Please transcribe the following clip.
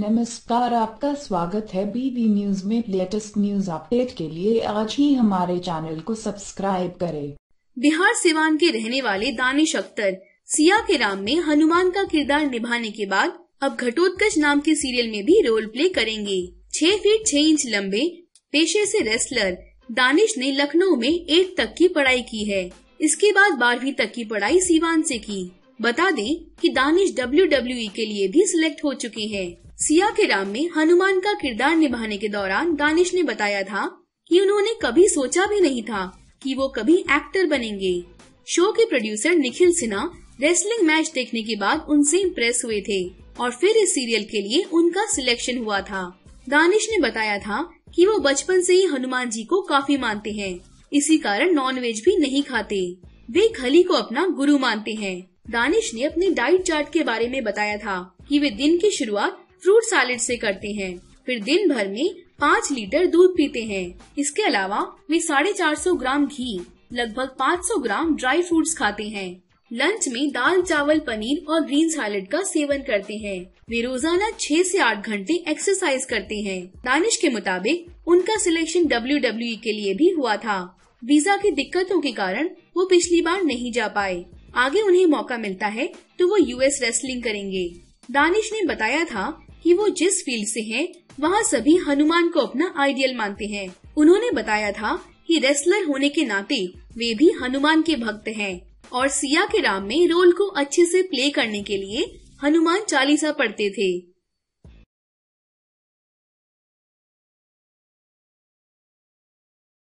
नमस्कार आपका स्वागत है बीबी न्यूज में लेटेस्ट न्यूज अपडेट के लिए आज ही हमारे चैनल को सब्सक्राइब करें। बिहार सिवान के रहने वाले दानिश अख्तर सिया के राम में हनुमान का किरदार निभाने के बाद अब घटोत्कच नाम के सीरियल में भी रोल प्ले करेंगे छह फीट छह इंच लंबे पेशे से रेसलर दानिश ने लखनऊ में एट तक की पढ़ाई की है इसके बाद बारहवीं तक की पढ़ाई सिवान से की बता दें कि दानिश डब्ल्यू e के लिए भी सिलेक्ट हो चुकी हैं। सिया के राम में हनुमान का किरदार निभाने के दौरान दानिश ने बताया था कि उन्होंने कभी सोचा भी नहीं था कि वो कभी एक्टर बनेंगे शो के producer Nikhil Sinha wrestling match देखने के बाद उनसे इम्प्रेस हुए थे और फिर इस सीरियल के लिए उनका सिलेक्शन हुआ था दानिश ने बताया था कि वो बचपन से ही हनुमान जी को काफी मानते हैं इसी कारण नॉनवेज भी नहीं खाते वे खली को अपना गुरु मानते हैं दानिश ने अपने डाइट चार्ट के बारे में बताया था कि वे दिन की शुरुआत फ्रूट सैलेड से करते हैं फिर दिन भर में पाँच लीटर दूध पीते हैं इसके अलावा वे साढ़े चार सौ ग्राम घी लगभग पाँच सौ ग्राम ड्राई फ्रूट्स खाते हैं लंच में दाल चावल पनीर और ग्रीन सैलेड का सेवन करते हैं वे रोजाना छह से आठ घंटे एक्सरसाइज करते हैं दानिश के मुताबिक उनका सिलेक्शन डब्ल्यू के लिए भी हुआ था वीजा की दिक्कतों के कारण वो पिछली बार नहीं जा पाए आगे उन्हें मौका मिलता है तो वो यूएस रेसलिंग करेंगे दानिश ने बताया था कि वो जिस फील्ड से हैं वहाँ सभी हनुमान को अपना आइडियल मानते हैं उन्होंने बताया था कि रेसलर होने के नाते वे भी हनुमान के भक्त हैं और सिया के राम में रोल को अच्छे से प्ले करने के लिए हनुमान चालीसा पढ़ते थे